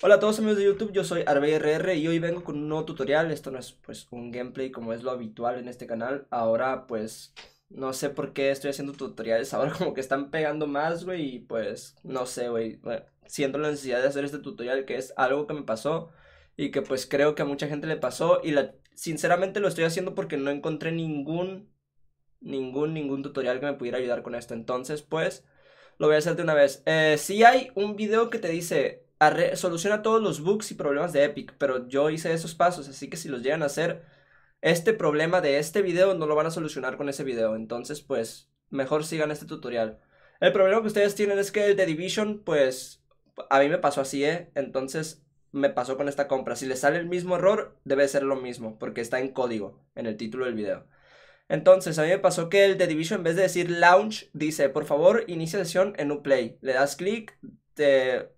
Hola a todos amigos de YouTube, yo soy ArbeyRR y hoy vengo con un nuevo tutorial, esto no es pues un gameplay como es lo habitual en este canal, ahora pues no sé por qué estoy haciendo tutoriales, ahora como que están pegando más güey y pues no sé güey, siento la necesidad de hacer este tutorial que es algo que me pasó y que pues creo que a mucha gente le pasó y la... sinceramente lo estoy haciendo porque no encontré ningún, ningún, ningún tutorial que me pudiera ayudar con esto, entonces pues lo voy a hacer de una vez. Eh, si hay un video que te dice soluciona todos los bugs y problemas de Epic, pero yo hice esos pasos, así que si los llegan a hacer, este problema de este video no lo van a solucionar con ese video, entonces pues mejor sigan este tutorial. El problema que ustedes tienen es que el de Division, pues a mí me pasó así, ¿eh? Entonces me pasó con esta compra. Si les sale el mismo error, debe ser lo mismo, porque está en código, en el título del video. Entonces, a mí me pasó que el de Division, en vez de decir launch, dice, por favor, inicia sesión en Uplay. Le das clic, te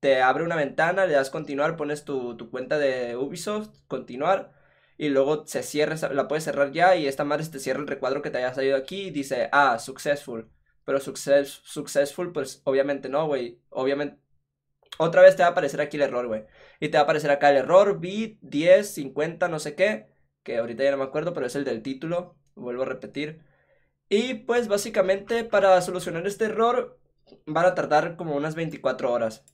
te abre una ventana, le das continuar, pones tu, cuenta de Ubisoft, continuar, y luego se cierra, la puedes cerrar ya y esta madre te cierra el recuadro que te haya salido aquí y dice, ah, successful. Pero successful, pues obviamente no, güey. Obviamente. Otra vez te va a aparecer aquí el error, güey. Y te va a aparecer acá el error, bit 10, 50, no sé qué. Que ahorita ya no me acuerdo, pero es el del título. Vuelvo a repetir. Y pues básicamente para solucionar este error van a tardar como unas 24 horas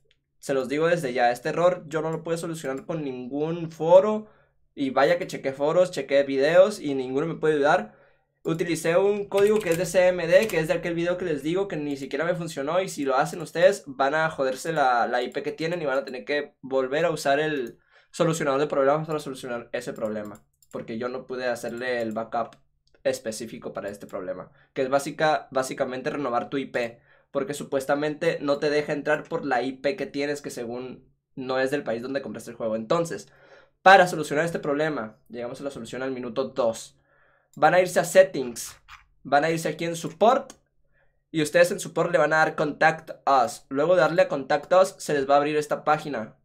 se los digo desde ya, este error yo no lo pude solucionar con ningún foro y vaya que chequé foros, chequé videos y ninguno me puede ayudar. Utilicé un código que es de CMD, que es de aquel video que les digo que ni siquiera me funcionó y si lo hacen ustedes van a joderse la, IP que tienen y van a tener que volver a usar el solucionador de problemas para solucionar ese problema. Porque yo no pude hacerle el backup específico para este problema, que es básica, básicamente renovar tu IP porque supuestamente no te deja entrar por la IP que tienes que según no es del país donde compraste el juego. Entonces, para solucionar este problema, llegamos a la solución al minuto 2. Van a irse a settings, van a irse aquí en support y ustedes en support le van a dar contact us. Luego de darle a contact us se les va a abrir esta página.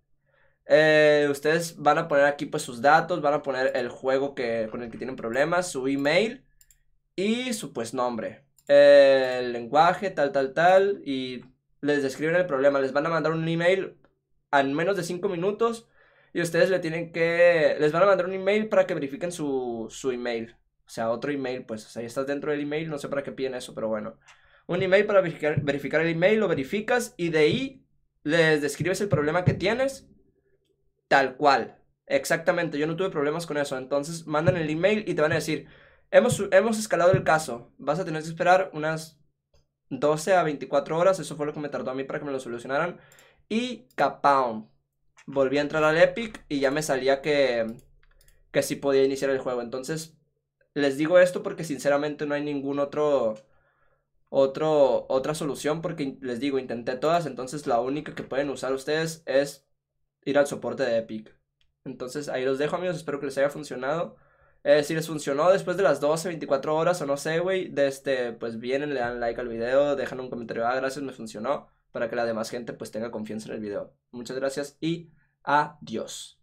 Eh, ustedes van a poner aquí pues sus datos, van a poner el juego que, con el que tienen problemas, su email y su pues nombre el lenguaje, tal, tal, tal, y les describen el problema. Les van a mandar un email en menos de 5 minutos y ustedes le tienen que, les van a mandar un email para que verifiquen su, su email. O sea, otro email, pues, ...ahí estás dentro del email, no sé para qué piden eso, pero bueno. Un email para verificar, verificar el email, lo verificas y de ahí les describes el problema que tienes tal cual. Exactamente, yo no tuve problemas con eso. Entonces mandan el email y te van a decir, Hemos, escalado el caso. Vas a tener que esperar unas 12 a 24 horas. Eso fue lo que me tardó a mí para que me lo solucionaran. Y capaum. Volví a entrar al Epic y ya me salía que, que sí podía iniciar el juego. Entonces, les digo esto porque sinceramente no hay ningún otro otro, otra solución porque les digo, intenté todas, entonces la única que pueden usar ustedes es ir al soporte de Epic. Entonces ahí los dejo amigos, espero que les haya funcionado. Eh, si les funcionó después de las 12, 24 horas o no sé, güey, de este, pues vienen, le dan like al video, dejan un comentario, ah, gracias, me funcionó, para que la demás gente pues tenga confianza en el video. Muchas gracias y adiós.